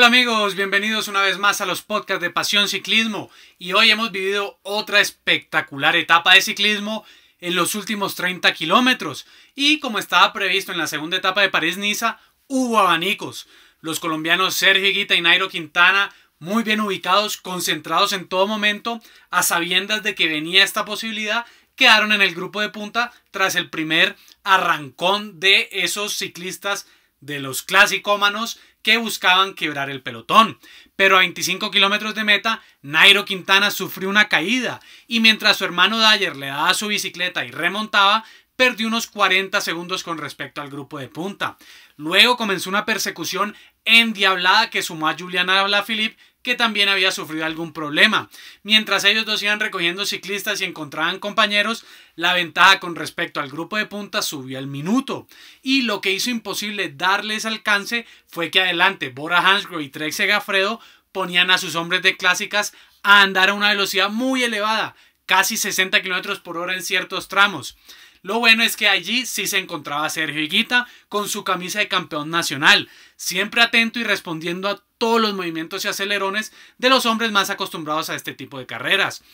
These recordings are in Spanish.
Hola amigos, bienvenidos una vez más a los podcasts de Pasión Ciclismo y hoy hemos vivido otra espectacular etapa de ciclismo en los últimos 30 kilómetros y como estaba previsto en la segunda etapa de París-Niza, hubo abanicos. Los colombianos Sergio Guita y Nairo Quintana muy bien ubicados, concentrados en todo momento, a sabiendas de que venía esta posibilidad, quedaron en el grupo de punta tras el primer arrancón de esos ciclistas de los clasicómanos que buscaban quebrar el pelotón. Pero a 25 kilómetros de meta, Nairo Quintana sufrió una caída y mientras su hermano Dyer le daba su bicicleta y remontaba, perdió unos 40 segundos con respecto al grupo de punta. Luego comenzó una persecución endiablada que sumó a Juliana Alaphilippe que también había sufrido algún problema. Mientras ellos dos iban recogiendo ciclistas y encontraban compañeros, la ventaja con respecto al grupo de punta subió al minuto. Y lo que hizo imposible darles alcance fue que adelante Bora Hansgrohe y Trek Segafredo ponían a sus hombres de clásicas a andar a una velocidad muy elevada, casi 60 km por hora en ciertos tramos. Lo bueno es que allí sí se encontraba Sergio Higuita con su camisa de campeón nacional, siempre atento y respondiendo a todos los movimientos y acelerones de los hombres más acostumbrados a este tipo de carreras.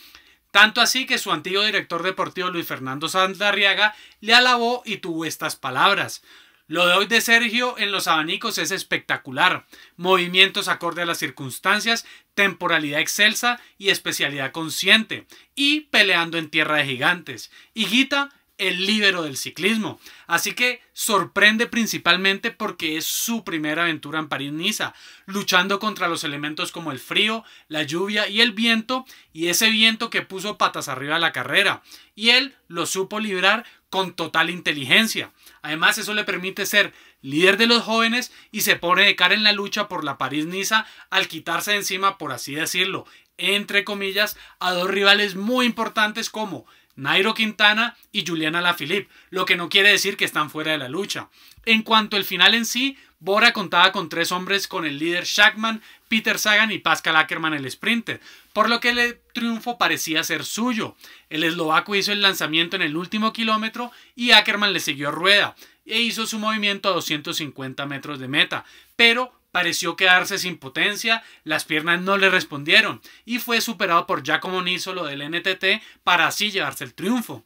Tanto así que su antiguo director deportivo Luis Fernando Sandarriaga le alabó y tuvo estas palabras. Lo de hoy de Sergio en los abanicos es espectacular. Movimientos acorde a las circunstancias, temporalidad excelsa y especialidad consciente. Y peleando en tierra de gigantes. Higuita el líbero del ciclismo. Así que sorprende principalmente porque es su primera aventura en París-Niza, luchando contra los elementos como el frío, la lluvia y el viento, y ese viento que puso patas arriba la carrera. Y él lo supo librar con total inteligencia. Además, eso le permite ser líder de los jóvenes y se pone de cara en la lucha por la París-Niza al quitarse de encima, por así decirlo, entre comillas, a dos rivales muy importantes como Nairo Quintana y Juliana Lafilippe, lo que no quiere decir que están fuera de la lucha. En cuanto al final en sí, Bora contaba con tres hombres con el líder Shackman, Peter Sagan y Pascal Ackerman el sprinter, por lo que el triunfo parecía ser suyo. El eslovaco hizo el lanzamiento en el último kilómetro y Ackerman le siguió rueda e hizo su movimiento a 250 metros de meta, pero pareció quedarse sin potencia, las piernas no le respondieron y fue superado por Giacomo Nisolo del NTT para así llevarse el triunfo.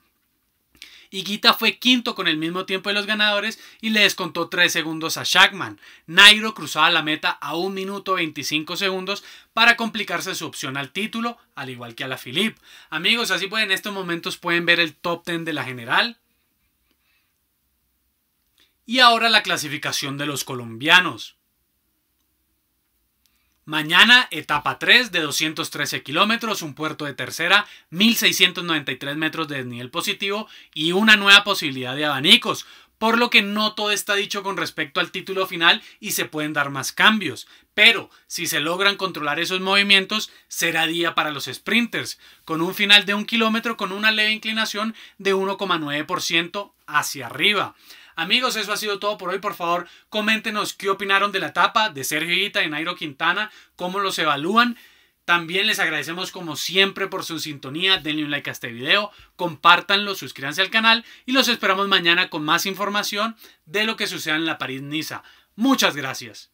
Higuita fue quinto con el mismo tiempo de los ganadores y le descontó 3 segundos a Shackman. Nairo cruzaba la meta a 1 minuto 25 segundos para complicarse su opción al título, al igual que a la Philip. Amigos, así pues en estos momentos pueden ver el top 10 de la general. Y ahora la clasificación de los colombianos. Mañana, etapa 3 de 213 kilómetros, un puerto de tercera, 1693 metros de desnivel positivo y una nueva posibilidad de abanicos, por lo que no todo está dicho con respecto al título final y se pueden dar más cambios. Pero si se logran controlar esos movimientos, será día para los sprinters, con un final de un kilómetro con una leve inclinación de 1,9% hacia arriba. Amigos, eso ha sido todo por hoy. Por favor, coméntenos qué opinaron de la etapa de Sergio Higuita y Nairo Quintana, cómo los evalúan. También les agradecemos como siempre por su sintonía, denle un like a este video, compártanlo, suscríbanse al canal y los esperamos mañana con más información de lo que suceda en la París-Niza. Muchas gracias.